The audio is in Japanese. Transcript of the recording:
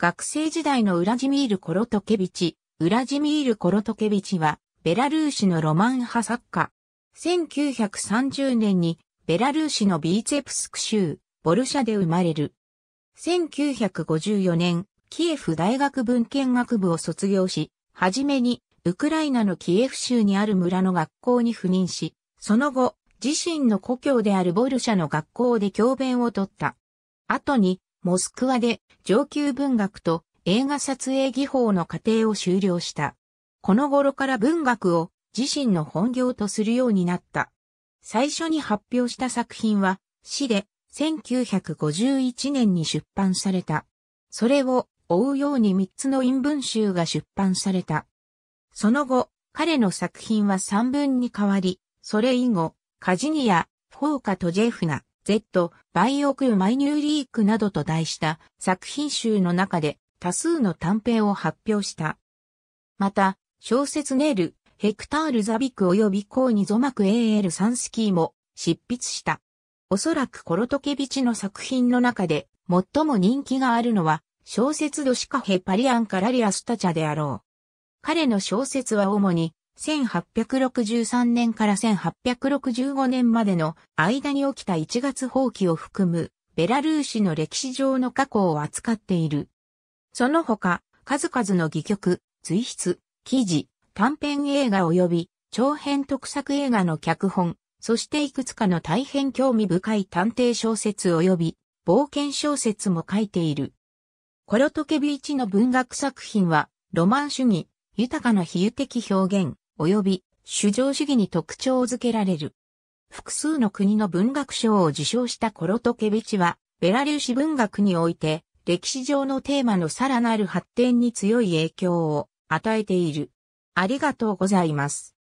学生時代のウラジミール・コロトケビチ、ウラジミール・コロトケビチは、ベラルーシのロマン派作家。1930年に、ベラルーシのビーツェプスク州、ボルシャで生まれる。1954年、キエフ大学文献学部を卒業し、はじめに、ウクライナのキエフ州にある村の学校に赴任し、その後、自身の故郷であるボルシャの学校で教鞭をとった。後に、モスクワで上級文学と映画撮影技法の過程を修了した。この頃から文学を自身の本業とするようになった。最初に発表した作品は、詩で1951年に出版された。それを追うように3つの陰文集が出版された。その後、彼の作品は3文に変わり、それ以後、カジニア、フォーカとジェフナ、Z、バイオクルマイニューリークなどと題した作品集の中で多数の短編を発表した。また、小説ネール、ヘクタール・ザビク及びコーニゾマク AL サンスキーも執筆した。おそらくコロトケビチの作品の中で最も人気があるのは小説ドシカヘ・パリアン・カラリアスタチャであろう。彼の小説は主に1863年から1865年までの間に起きた1月放棄を含むベラルーシの歴史上の過去を扱っている。その他、数々の戯曲、随筆、記事、短編映画及び長編特作映画の脚本、そしていくつかの大変興味深い探偵小説及び冒険小説も書いている。コロトケビーチの文学作品は、ロマン主義、豊かな比喩的表現、及び主張主義に特徴づけられる。複数の国の文学賞を受賞したコロトケビチは、ベラューシ文学において、歴史上のテーマのさらなる発展に強い影響を与えている。ありがとうございます。